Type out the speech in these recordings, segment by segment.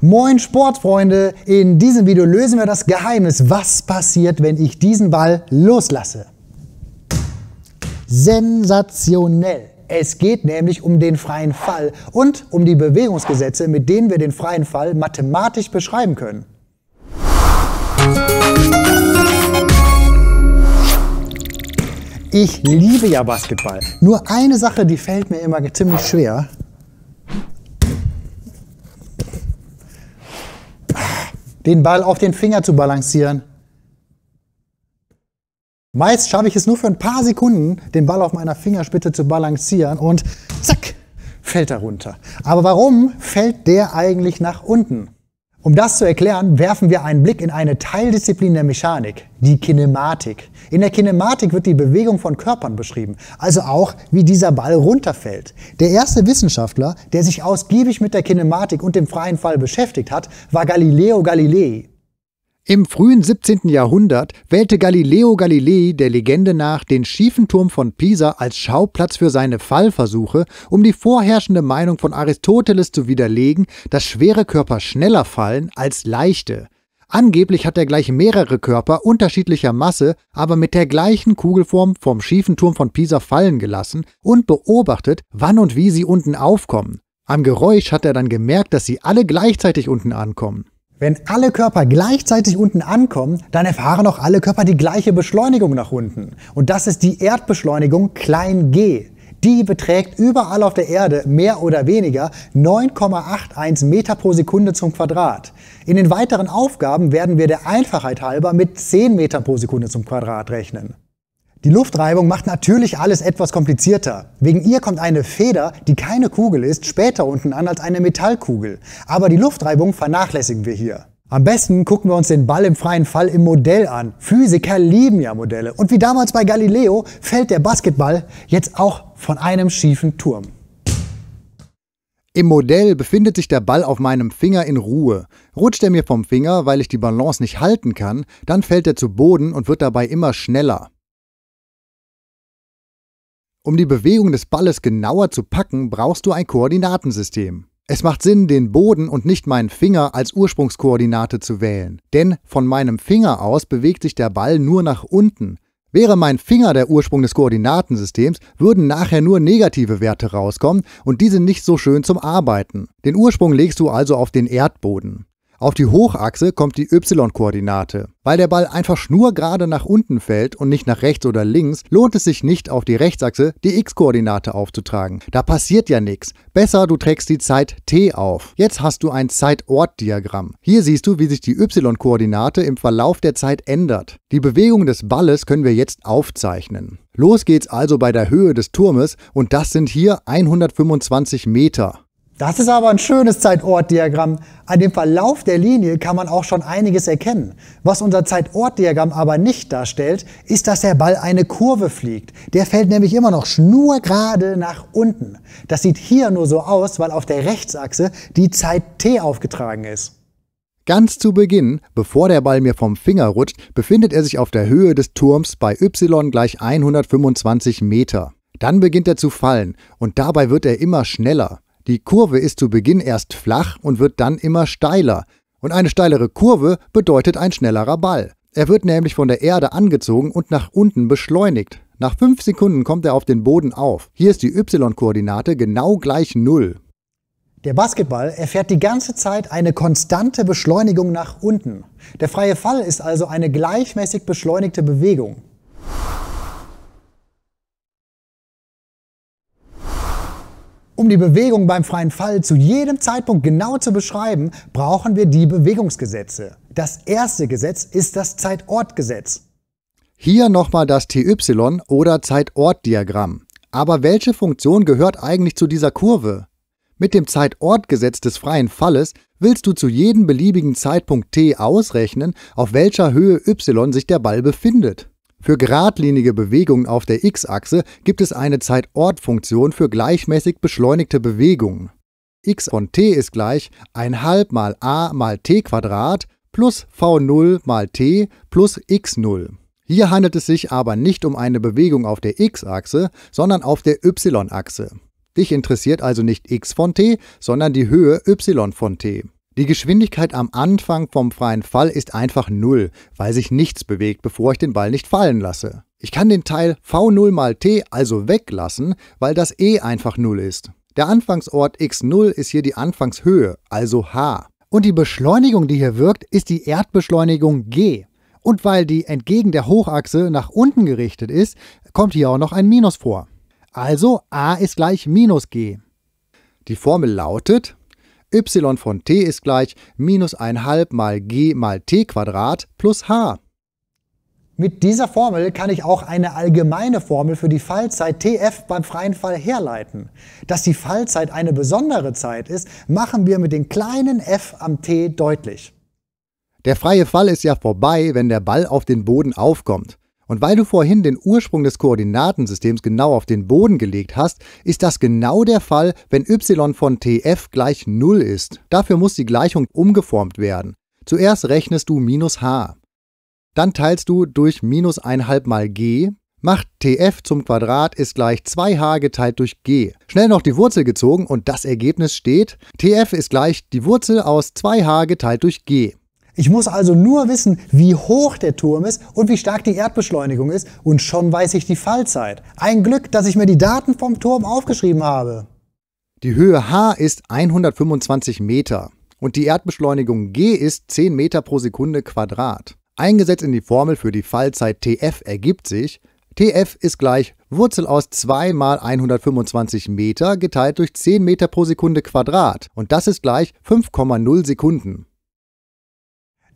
Moin Sportfreunde, in diesem Video lösen wir das Geheimnis, was passiert, wenn ich diesen Ball loslasse. Sensationell! Es geht nämlich um den freien Fall und um die Bewegungsgesetze, mit denen wir den freien Fall mathematisch beschreiben können. Ich liebe ja Basketball. Nur eine Sache, die fällt mir immer ziemlich schwer. den Ball auf den Finger zu balancieren. Meist schaffe ich es nur für ein paar Sekunden, den Ball auf meiner Fingerspitze zu balancieren und zack, fällt er runter. Aber warum fällt der eigentlich nach unten? Um das zu erklären, werfen wir einen Blick in eine Teildisziplin der Mechanik, die Kinematik. In der Kinematik wird die Bewegung von Körpern beschrieben, also auch, wie dieser Ball runterfällt. Der erste Wissenschaftler, der sich ausgiebig mit der Kinematik und dem freien Fall beschäftigt hat, war Galileo Galilei. Im frühen 17. Jahrhundert wählte Galileo Galilei der Legende nach den schiefen Turm von Pisa als Schauplatz für seine Fallversuche, um die vorherrschende Meinung von Aristoteles zu widerlegen, dass schwere Körper schneller fallen als leichte. Angeblich hat er gleich mehrere Körper unterschiedlicher Masse, aber mit der gleichen Kugelform vom schiefen Turm von Pisa fallen gelassen und beobachtet, wann und wie sie unten aufkommen. Am Geräusch hat er dann gemerkt, dass sie alle gleichzeitig unten ankommen. Wenn alle Körper gleichzeitig unten ankommen, dann erfahren auch alle Körper die gleiche Beschleunigung nach unten. Und das ist die Erdbeschleunigung klein g. Die beträgt überall auf der Erde mehr oder weniger 9,81 Meter pro Sekunde zum Quadrat. In den weiteren Aufgaben werden wir der Einfachheit halber mit 10 Metern pro Sekunde zum Quadrat rechnen. Die Luftreibung macht natürlich alles etwas komplizierter. Wegen ihr kommt eine Feder, die keine Kugel ist, später unten an als eine Metallkugel. Aber die Luftreibung vernachlässigen wir hier. Am besten gucken wir uns den Ball im freien Fall im Modell an. Physiker lieben ja Modelle. Und wie damals bei Galileo fällt der Basketball jetzt auch von einem schiefen Turm. Im Modell befindet sich der Ball auf meinem Finger in Ruhe. Rutscht er mir vom Finger, weil ich die Balance nicht halten kann, dann fällt er zu Boden und wird dabei immer schneller. Um die Bewegung des Balles genauer zu packen, brauchst du ein Koordinatensystem. Es macht Sinn, den Boden und nicht meinen Finger als Ursprungskoordinate zu wählen, denn von meinem Finger aus bewegt sich der Ball nur nach unten. Wäre mein Finger der Ursprung des Koordinatensystems, würden nachher nur negative Werte rauskommen und diese nicht so schön zum Arbeiten. Den Ursprung legst du also auf den Erdboden. Auf die Hochachse kommt die Y-Koordinate. Weil der Ball einfach schnurgerade nach unten fällt und nicht nach rechts oder links, lohnt es sich nicht, auf die Rechtsachse die X-Koordinate aufzutragen. Da passiert ja nichts. Besser, du trägst die Zeit t auf. Jetzt hast du ein Zeit-Ort-Diagramm. Hier siehst du, wie sich die Y-Koordinate im Verlauf der Zeit ändert. Die Bewegung des Balles können wir jetzt aufzeichnen. Los geht's also bei der Höhe des Turmes und das sind hier 125 Meter. Das ist aber ein schönes Zeit-Ort-Diagramm. An dem Verlauf der Linie kann man auch schon einiges erkennen. Was unser Zeit-Ort-Diagramm aber nicht darstellt, ist, dass der Ball eine Kurve fliegt. Der fällt nämlich immer noch schnurgerade nach unten. Das sieht hier nur so aus, weil auf der Rechtsachse die Zeit t aufgetragen ist. Ganz zu Beginn, bevor der Ball mir vom Finger rutscht, befindet er sich auf der Höhe des Turms bei y gleich 125 Meter. Dann beginnt er zu fallen und dabei wird er immer schneller. Die Kurve ist zu Beginn erst flach und wird dann immer steiler. Und eine steilere Kurve bedeutet ein schnellerer Ball. Er wird nämlich von der Erde angezogen und nach unten beschleunigt. Nach 5 Sekunden kommt er auf den Boden auf. Hier ist die y-Koordinate genau gleich 0. Der Basketball erfährt die ganze Zeit eine konstante Beschleunigung nach unten. Der freie Fall ist also eine gleichmäßig beschleunigte Bewegung. Um die Bewegung beim freien Fall zu jedem Zeitpunkt genau zu beschreiben, brauchen wir die Bewegungsgesetze. Das erste Gesetz ist das Zeit-Ort-Gesetz. Hier nochmal das TY oder Zeit-Ort-Diagramm. Aber welche Funktion gehört eigentlich zu dieser Kurve? Mit dem Zeit-Ort-Gesetz des freien Falles willst du zu jedem beliebigen Zeitpunkt t ausrechnen, auf welcher Höhe y sich der Ball befindet. Für geradlinige Bewegungen auf der x-Achse gibt es eine Zeit-Ort-Funktion für gleichmäßig beschleunigte Bewegungen. x von t ist gleich 1 halb mal a mal t Quadrat plus v0 mal t plus x0. Hier handelt es sich aber nicht um eine Bewegung auf der x-Achse, sondern auf der y-Achse. Dich interessiert also nicht x von t, sondern die Höhe y von t. Die Geschwindigkeit am Anfang vom freien Fall ist einfach null, weil sich nichts bewegt, bevor ich den Ball nicht fallen lasse. Ich kann den Teil v0 mal t also weglassen, weil das e einfach null ist. Der Anfangsort x0 ist hier die Anfangshöhe, also h. Und die Beschleunigung, die hier wirkt, ist die Erdbeschleunigung g. Und weil die entgegen der Hochachse nach unten gerichtet ist, kommt hier auch noch ein Minus vor. Also a ist gleich minus g. Die Formel lautet y von t ist gleich minus 1,5 mal g mal t Quadrat plus h. Mit dieser Formel kann ich auch eine allgemeine Formel für die Fallzeit TF beim freien Fall herleiten. Dass die Fallzeit eine besondere Zeit ist, machen wir mit dem kleinen f am t deutlich. Der freie Fall ist ja vorbei, wenn der Ball auf den Boden aufkommt. Und weil du vorhin den Ursprung des Koordinatensystems genau auf den Boden gelegt hast, ist das genau der Fall, wenn y von tf gleich 0 ist. Dafür muss die Gleichung umgeformt werden. Zuerst rechnest du minus h. Dann teilst du durch minus 1,5 mal g, macht tf zum Quadrat ist gleich 2h geteilt durch g. Schnell noch die Wurzel gezogen und das Ergebnis steht, tf ist gleich die Wurzel aus 2h geteilt durch g. Ich muss also nur wissen, wie hoch der Turm ist und wie stark die Erdbeschleunigung ist und schon weiß ich die Fallzeit. Ein Glück, dass ich mir die Daten vom Turm aufgeschrieben habe. Die Höhe h ist 125 Meter und die Erdbeschleunigung g ist 10 Meter pro Sekunde Quadrat. Eingesetzt in die Formel für die Fallzeit TF ergibt sich, TF ist gleich Wurzel aus 2 mal 125 Meter geteilt durch 10 Meter pro Sekunde Quadrat und das ist gleich 5,0 Sekunden.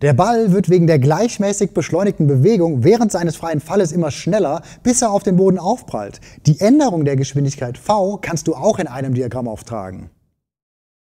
Der Ball wird wegen der gleichmäßig beschleunigten Bewegung während seines freien Falles immer schneller, bis er auf den Boden aufprallt. Die Änderung der Geschwindigkeit v kannst du auch in einem Diagramm auftragen.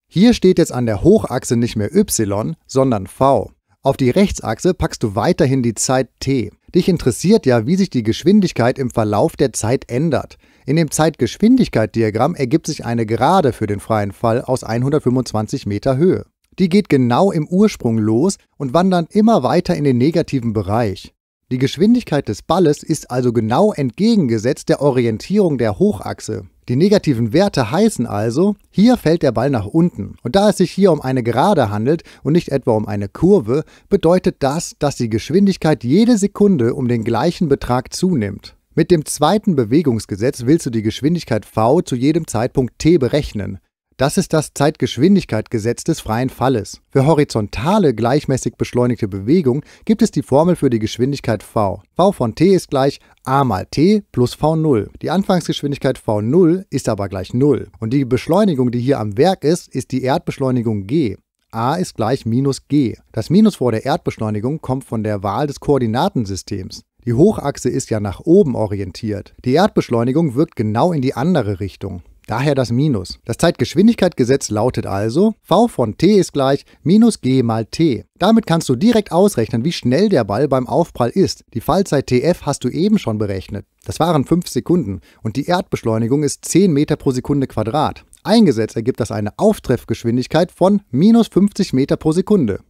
Hier steht jetzt an der Hochachse nicht mehr y, sondern v. Auf die Rechtsachse packst du weiterhin die Zeit t. Dich interessiert ja, wie sich die Geschwindigkeit im Verlauf der Zeit ändert. In dem Zeitgeschwindigkeit-Diagramm ergibt sich eine Gerade für den freien Fall aus 125 Meter Höhe. Die geht genau im Ursprung los und wandert immer weiter in den negativen Bereich. Die Geschwindigkeit des Balles ist also genau entgegengesetzt der Orientierung der Hochachse. Die negativen Werte heißen also, hier fällt der Ball nach unten. Und da es sich hier um eine Gerade handelt und nicht etwa um eine Kurve, bedeutet das, dass die Geschwindigkeit jede Sekunde um den gleichen Betrag zunimmt. Mit dem zweiten Bewegungsgesetz willst du die Geschwindigkeit v zu jedem Zeitpunkt t berechnen. Das ist das Zeitgeschwindigkeitsgesetz des freien Falles. Für horizontale gleichmäßig beschleunigte Bewegung gibt es die Formel für die Geschwindigkeit v. v von t ist gleich a mal t plus v0. Die Anfangsgeschwindigkeit v0 ist aber gleich 0. Und die Beschleunigung, die hier am Werk ist, ist die Erdbeschleunigung g a ist gleich minus g. Das Minus vor der Erdbeschleunigung kommt von der Wahl des Koordinatensystems. Die Hochachse ist ja nach oben orientiert. Die Erdbeschleunigung wirkt genau in die andere Richtung. Daher das Minus. Das Zeitgeschwindigkeitsgesetz lautet also, v von t ist gleich minus g mal t. Damit kannst du direkt ausrechnen, wie schnell der Ball beim Aufprall ist. Die Fallzeit tf hast du eben schon berechnet. Das waren 5 Sekunden und die Erdbeschleunigung ist 10 Meter pro Sekunde Quadrat. Eingesetzt ergibt das eine Auftreffgeschwindigkeit von minus 50 Meter pro Sekunde.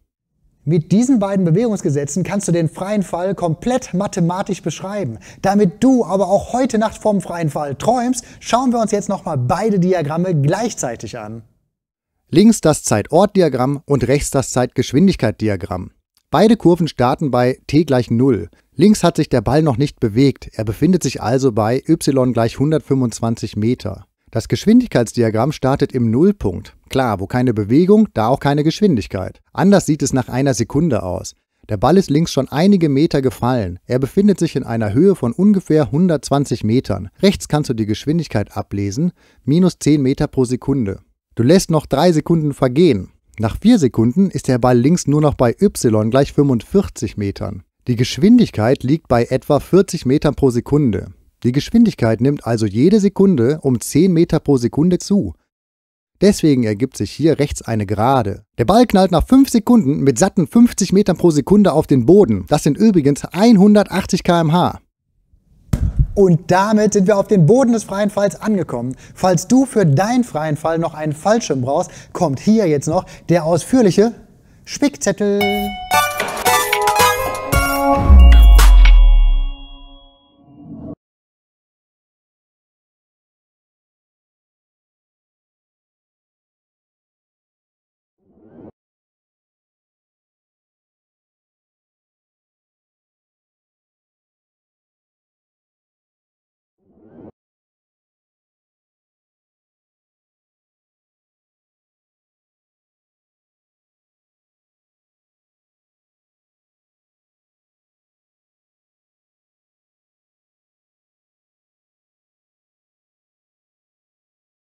Mit diesen beiden Bewegungsgesetzen kannst du den freien Fall komplett mathematisch beschreiben. Damit du aber auch heute Nacht vom freien Fall träumst, schauen wir uns jetzt nochmal beide Diagramme gleichzeitig an. Links das Zeit-Ort-Diagramm und rechts das Zeit-Geschwindigkeit-Diagramm. Beide Kurven starten bei t gleich 0. Links hat sich der Ball noch nicht bewegt, er befindet sich also bei y gleich 125 Meter. Das Geschwindigkeitsdiagramm startet im Nullpunkt. Klar, wo keine Bewegung, da auch keine Geschwindigkeit. Anders sieht es nach einer Sekunde aus. Der Ball ist links schon einige Meter gefallen. Er befindet sich in einer Höhe von ungefähr 120 Metern. Rechts kannst du die Geschwindigkeit ablesen, minus 10 Meter pro Sekunde. Du lässt noch 3 Sekunden vergehen. Nach 4 Sekunden ist der Ball links nur noch bei y gleich 45 Metern. Die Geschwindigkeit liegt bei etwa 40 Metern pro Sekunde. Die Geschwindigkeit nimmt also jede Sekunde um 10 Meter pro Sekunde zu. Deswegen ergibt sich hier rechts eine Gerade. Der Ball knallt nach 5 Sekunden mit satten 50 Metern pro Sekunde auf den Boden. Das sind übrigens 180 km/h. Und damit sind wir auf den Boden des freien Falls angekommen. Falls du für deinen freien Fall noch einen Fallschirm brauchst, kommt hier jetzt noch der ausführliche Spickzettel.